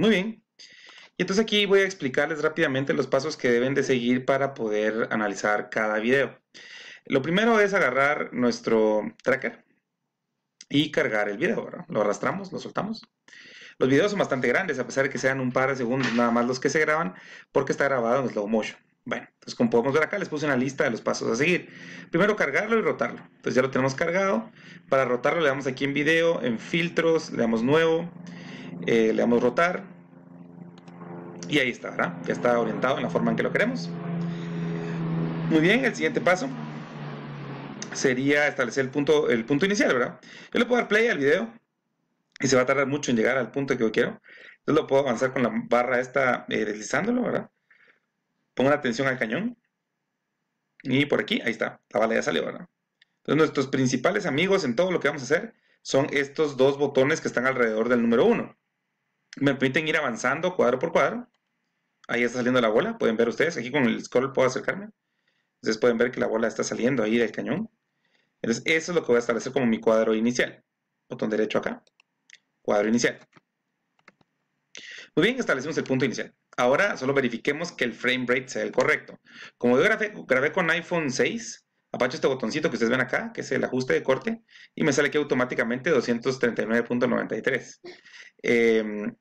Muy bien. Y entonces aquí voy a explicarles rápidamente los pasos que deben de seguir para poder analizar cada video. Lo primero es agarrar nuestro tracker y cargar el video, ¿verdad? Lo arrastramos, lo soltamos. Los videos son bastante grandes, a pesar de que sean un par de segundos nada más los que se graban, porque está grabado en slow motion. Bueno, entonces como podemos ver acá, les puse una lista de los pasos a seguir. Primero cargarlo y rotarlo. Entonces ya lo tenemos cargado. Para rotarlo le damos aquí en video, en filtros, le damos nuevo. Eh, le damos rotar y ahí está, ¿verdad? Ya está orientado en la forma en que lo queremos. Muy bien, el siguiente paso sería establecer el punto, el punto inicial, ¿verdad? Yo le puedo dar play al video y se va a tardar mucho en llegar al punto que yo quiero. Entonces lo puedo avanzar con la barra esta eh, deslizándolo, ¿verdad? la atención al cañón. Y por aquí, ahí está, la bala ya salió, Entonces nuestros principales amigos en todo lo que vamos a hacer son estos dos botones que están alrededor del número 1 me permiten ir avanzando cuadro por cuadro. Ahí está saliendo la bola, pueden ver ustedes, aquí con el scroll puedo acercarme. Entonces pueden ver que la bola está saliendo ahí del cañón. Entonces eso es lo que voy a establecer como mi cuadro inicial. Botón derecho acá, cuadro inicial. Muy bien, establecimos el punto inicial. Ahora solo verifiquemos que el frame rate sea el correcto. Como yo grabé, grabé con iPhone 6, apacho este botoncito que ustedes ven acá, que es el ajuste de corte, y me sale aquí automáticamente 239.93. Em,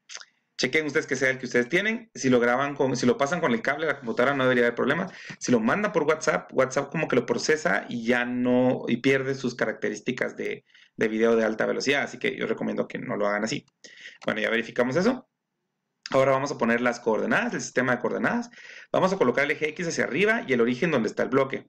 chequen ustedes que sea el que ustedes tienen. Si lo graban, si lo pasan con el cable a la computadora, no debería haber problema. Si lo mandan por WhatsApp, WhatsApp como que lo procesa y ya no, y pierde sus características de, de video de alta velocidad. Así que yo recomiendo que no lo hagan así. Bueno, ya verificamos eso. Ahora vamos a poner las coordenadas, el sistema de coordenadas. Vamos a colocar el eje X hacia arriba y el origen donde está el bloque.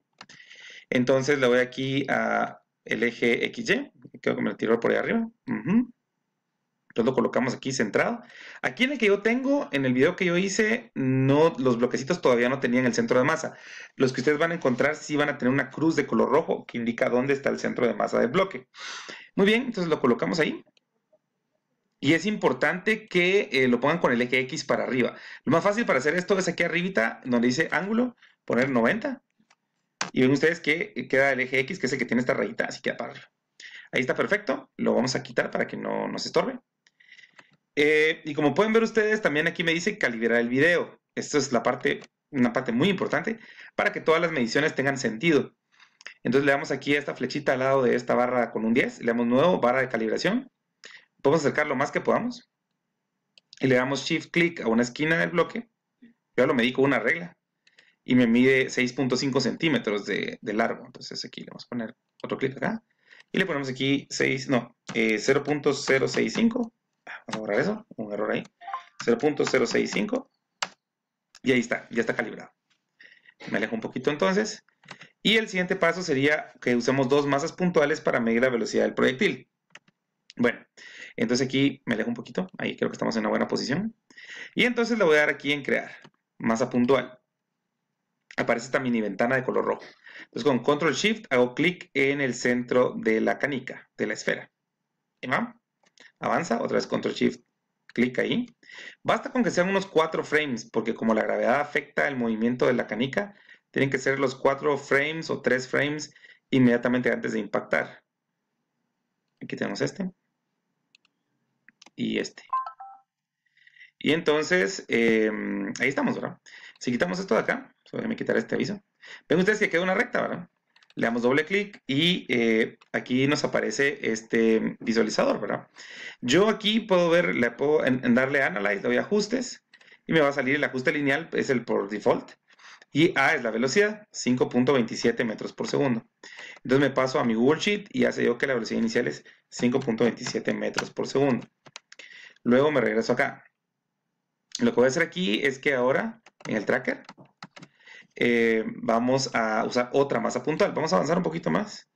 Entonces le voy aquí a el eje XY, creo que me lo tiró por ahí arriba. Entonces lo colocamos aquí centrado. Aquí en el que yo tengo, en el video que yo hice, no, los bloquecitos todavía no tenían el centro de masa. Los que ustedes van a encontrar sí van a tener una cruz de color rojo que indica dónde está el centro de masa del bloque. Muy bien, entonces lo colocamos ahí. Y es importante que eh, lo pongan con el eje X para arriba. Lo más fácil para hacer esto es aquí arribita, donde dice ángulo, poner 90. Y ven ustedes que queda el eje X, que es el que tiene esta rayita, así que apagarlo. Ahí está perfecto, lo vamos a quitar para que no nos estorbe. Eh, y como pueden ver ustedes, también aquí me dice calibrar el video. Esto es la parte, una parte muy importante para que todas las mediciones tengan sentido. Entonces le damos aquí a esta flechita al lado de esta barra con un 10, le damos nuevo, barra de calibración. Podemos acercar lo más que podamos. Y le damos shift click a una esquina del bloque. Yo lo medí con una regla y me mide 6.5 centímetros de, largo. Entonces aquí le vamos a poner otro clic acá y le ponemos aquí 6, no, 0.065. Eh, ah, vamos a borrar eso, un error ahí. 0.065 y ahí está, ya está calibrado. Me alejo un poquito entonces. Y el siguiente paso sería que usemos dos masas puntuales para medir la velocidad del proyectil. Bueno, entonces aquí me alejo un poquito, ahí creo que estamos en una buena posición. Y entonces le voy a dar aquí en crear, masa puntual aparece esta mini ventana de color rojo. Entonces con Control Shift hago clic en el centro de la canica, de la esfera. ¿Va? Avanza, otra vez Control Shift, clic ahí. Basta con que sean unos cuatro frames, porque como la gravedad afecta el movimiento de la canica, tienen que ser los cuatro frames o tres frames inmediatamente antes de impactar. Aquí tenemos este. Y este. Y entonces, em, ahí estamos, ¿verdad? Si quitamos esto de acá, déjenme quitar este aviso. Ven ustedes que queda una recta, ¿verdad? Le damos doble clic y eh, aquí nos aparece este visualizador, ¿verdad? Yo aquí puedo ver, le puedo darle Analyze, le doy Ajustes y me va a salir el ajuste lineal, es el por default. Y A es la velocidad, 5.27 metros por segundo. Entonces me paso a mi Google Sheet y hace yo que la velocidad inicial es 5.27 metros por segundo. Luego me regreso acá. Lo que voy a hacer aquí es que ahora en el tracker eh, vamos a usar otra masa puntual. Vamos a avanzar un poquito más.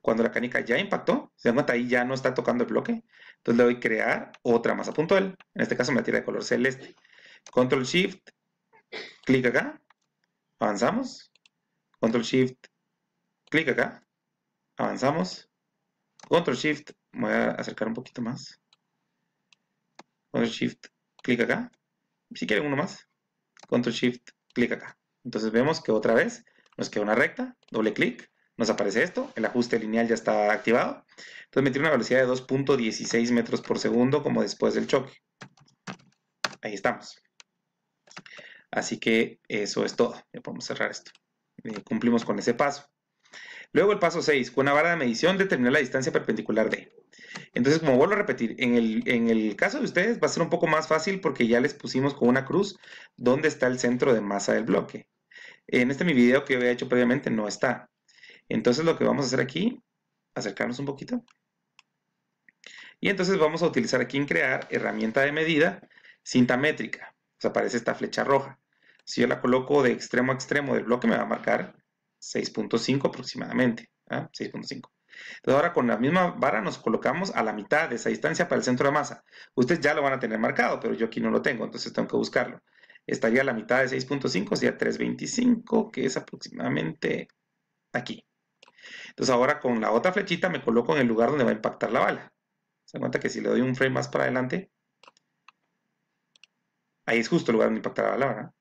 Cuando la canica ya impactó, se dan cuenta ahí ya no está tocando el bloque. Entonces le doy crear otra masa puntual. En este caso me la tira de color celeste. Control Shift, clic acá, avanzamos. Control Shift, clic acá, avanzamos. Control Shift, me voy a acercar un poquito más. Control Shift, clic acá. Si quieren uno más, Control Shift, clic acá. Entonces vemos que otra vez nos queda una recta, doble clic, nos aparece esto, el ajuste lineal ya está activado. Entonces tiene una velocidad de 2.16 metros por segundo como después del choque. Ahí estamos. Así que eso es todo. Ya podemos cerrar esto. Eh, cumplimos con ese paso. Luego el paso 6, con una vara de medición determinar la distancia perpendicular de. Entonces, como vuelvo a repetir, en el, en el, caso de ustedes va a ser un poco más fácil porque ya les pusimos con una cruz dónde está el centro de masa del bloque. En este mi video que había hecho previamente no está. Entonces lo que vamos a hacer aquí, acercarnos un poquito. Y entonces vamos a utilizar aquí en crear herramienta de medida, cinta métrica. O aparece esta flecha roja. Si yo la coloco de extremo a extremo del bloque me va a marcar 6.5 aproximadamente. 6.5. ¿ah? Entonces ahora con la misma vara nos colocamos a la mitad de esa distancia para el centro de masa. Ustedes ya lo van a tener marcado, pero yo aquí no lo tengo, entonces tengo que buscarlo estaría a la mitad de 6.5, sería 3.25, que es aproximadamente aquí. Entonces ahora con la otra flechita me coloco en el lugar donde va a impactar la bala. Se cuenta que si le doy un frame más para adelante, ahí es justo el lugar donde impactará la bala,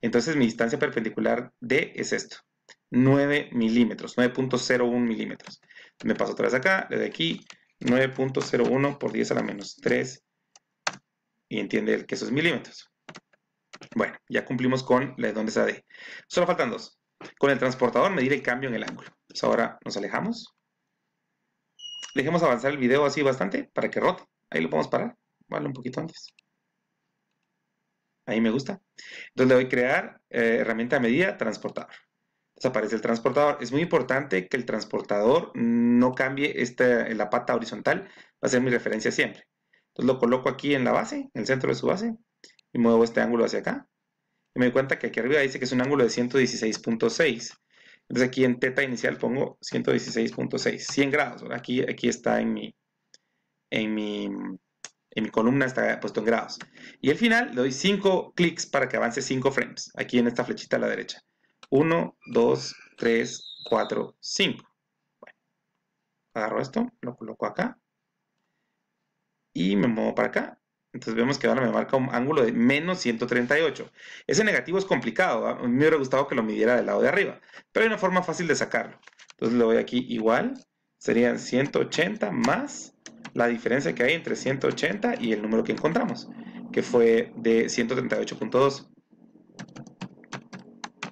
Entonces mi distancia perpendicular D es esto, 9 milímetros, 9.01 milímetros. Me paso otra vez acá, le doy aquí 9.01 por 10 a la menos 3 y entiende que eso es milímetros. Bueno, ya cumplimos con la de donde está D. Solo faltan dos. Con el transportador medir el cambio en el ángulo. ahora nos alejamos. Dejemos avanzar el video así bastante para que rote. Ahí lo podemos parar. Vale, un poquito antes. Ahí me gusta. Entonces le a crear eh, herramienta de medida, transportador. Entonces aparece el transportador. Es muy importante que el transportador no cambie eh, la pata horizontal. Va a ser mi referencia siempre. Entonces lo coloco aquí en la base, en el centro de su base y muevo este ángulo hacia acá, y me doy cuenta que aquí arriba dice que es un ángulo de 116.6. Entonces aquí en teta inicial pongo 116.6, 100 grados. Aquí, aquí está en mi, en, mi, columna, está puesto en grados. Y al final le doy 5 clics para que avance 5 frames, aquí en esta flechita a la derecha. 1, 2, 3, 4, 5. agarro esto, lo coloco acá. Y me muevo para acá. Entonces vemos que ahora me marca un ángulo de menos 138. Ese negativo es complicado, me hubiera gustado que lo midiera del lado de arriba, pero hay una forma fácil de sacarlo. Entonces le doy aquí igual, serían 180 más la diferencia que hay entre 180 y el número que encontramos, que fue de 138.2.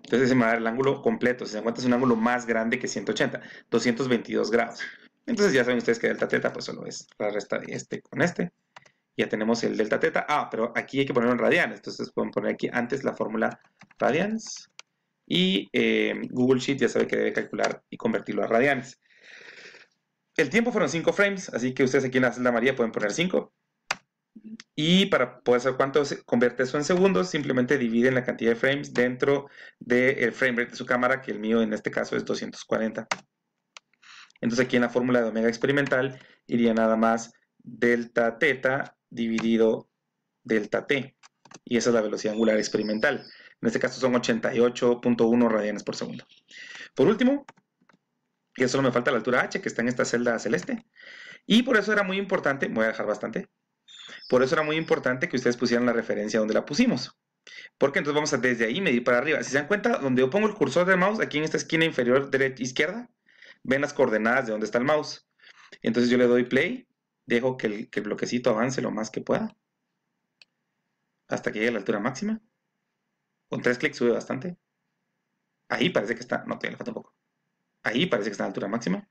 Entonces se me va a dar el ángulo completo, si se encuentra, cuenta es un ángulo más grande que 180, 222 grados. Entonces ya saben ustedes que delta teta pues solo es la resta de este con este ya tenemos el delta teta. Ah, pero aquí hay que poner en radianes entonces pueden poner aquí antes la fórmula radians. Y eh, Google Sheet ya sabe que debe calcular y convertirlo a radianes. El tiempo fueron 5 frames, así que ustedes aquí en la celda María pueden poner 5. Y para poder saber cuánto convierte eso en segundos, simplemente dividen la cantidad de frames dentro del frame rate de su cámara, que el mío en este caso es 240. Entonces aquí en la fórmula de omega experimental iría nada más delta teta dividido delta t. Y esa es la velocidad angular experimental. En este caso son 88.1 radianes por segundo. Por último, ya solo me falta la altura h, que está en esta celda celeste. Y por eso era muy importante, voy a dejar bastante, por eso era muy importante que ustedes pusieran la referencia donde la pusimos. Porque entonces vamos a desde ahí medir para arriba. Si se dan cuenta, donde yo pongo el cursor del mouse, aquí en esta esquina inferior derecha izquierda, ven las coordenadas de dónde está el mouse. Entonces yo le doy play dejo que el, bloquecito avance lo más que pueda hasta que llegue a la altura máxima. Con tres clics sube bastante. Ahí parece que está, no, tiene falta un poco. Ahí parece que está a la altura máxima.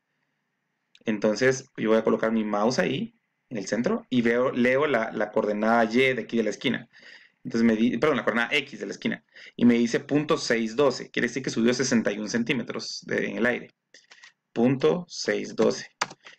Entonces yo voy a colocar mi mouse ahí, en el centro, y veo, leo la, coordenada Y de aquí de la esquina. Entonces me perdón, la coordenada X de la esquina. Y me dice punto 612. Quiere decir que subió 61 centímetros en el aire. Punto 612.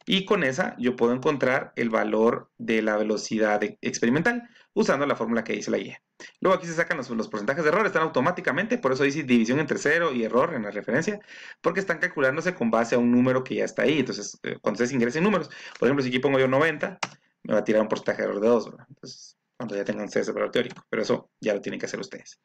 Y con esa yo puedo encontrar el valor de la velocidad e- experimental usando la fórmula que dice la guía. Luego aquí se sacan los, porcentajes de error, están automáticamente, por eso dice división entre cero y error en la referencia, porque están calculándose con base a un número que ya está ahí. Entonces, eh, cuando ustedes ingresen números, por ejemplo, si aquí pongo yo 90, me va a tirar un porcentaje de error de 2. ¿verdad? Entonces, cuando ya tengan ustedes el valor teórico, pero eso ya lo tienen que hacer ustedes.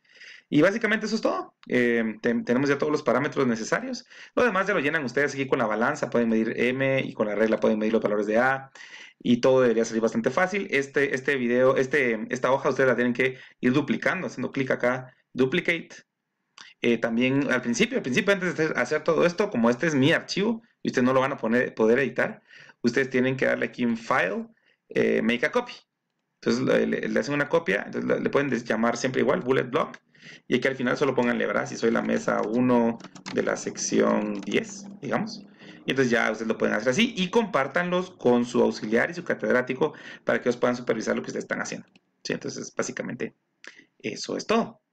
Y básicamente eso es todo. Eh, tenemos ya todos los parámetros necesarios. Lo demás ya lo llenan ustedes aquí con la balanza, pueden medir M y con la regla pueden medir los valores de A y todo debería salir bastante fácil. Este, este video, este, esta hoja ustedes la tienen que ir duplicando, haciendo clic acá, duplicate. Eh, también al principio, al principio antes de hacer todo esto, como este es mi archivo y ustedes no lo van a poder editar, ustedes tienen que darle aquí en File, eh, Make a Copy. Entonces le, hacen una copia, le pueden llamar siempre igual, bullet block, y aquí al final solo pongan, ¿verdad? Si soy la mesa 1 de la sección 10, digamos. Y entonces ya ustedes lo pueden hacer así y compártanlos con su auxiliar y su catedrático para que ellos puedan supervisar lo que ustedes están haciendo. Entonces, básicamente, eso es todo.